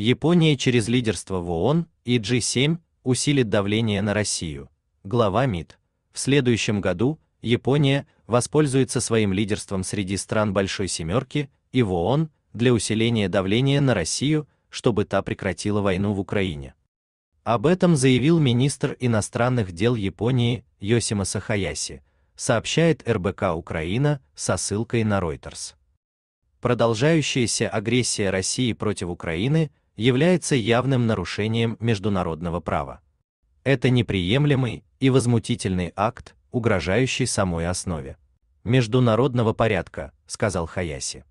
Япония через лидерство в ООН и G7 усилит давление на Россию. Глава МИД. В следующем году Япония воспользуется своим лидерством среди стран Большой Семерки и в ООН для усиления давления на Россию, чтобы та прекратила войну в Украине. Об этом заявил министр иностранных дел Японии Йосима Сахаяси, сообщает РБК Украина со ссылкой на Reuters. Продолжающаяся агрессия России против Украины является явным нарушением международного права. Это неприемлемый и возмутительный акт, угрожающий самой основе международного порядка, сказал Хаяси.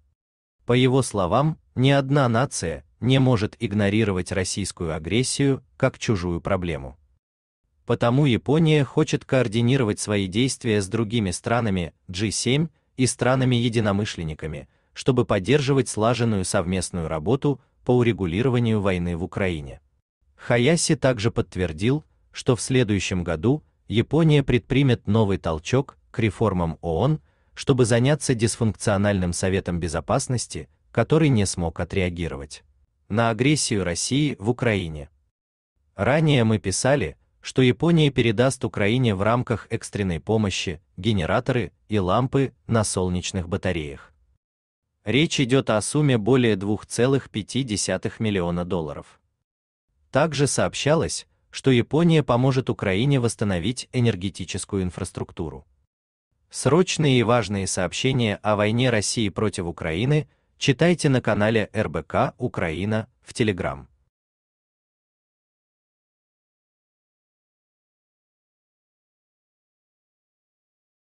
По его словам, ни одна нация не может игнорировать российскую агрессию как чужую проблему. Потому Япония хочет координировать свои действия с другими странами G7 и странами-единомышленниками, чтобы поддерживать слаженную совместную работу по урегулированию войны в Украине. Хаяси также подтвердил, что в следующем году Япония предпримет новый толчок к реформам ООН, чтобы заняться дисфункциональным Советом Безопасности, который не смог отреагировать на агрессию России в Украине. Ранее мы писали, что Япония передаст Украине в рамках экстренной помощи генераторы и лампы на солнечных батареях. Речь идет о сумме более 2,5 миллиона долларов. Также сообщалось, что Япония поможет Украине восстановить энергетическую инфраструктуру. Срочные и важные сообщения о войне России против Украины читайте на канале РБК Украина в Телеграм.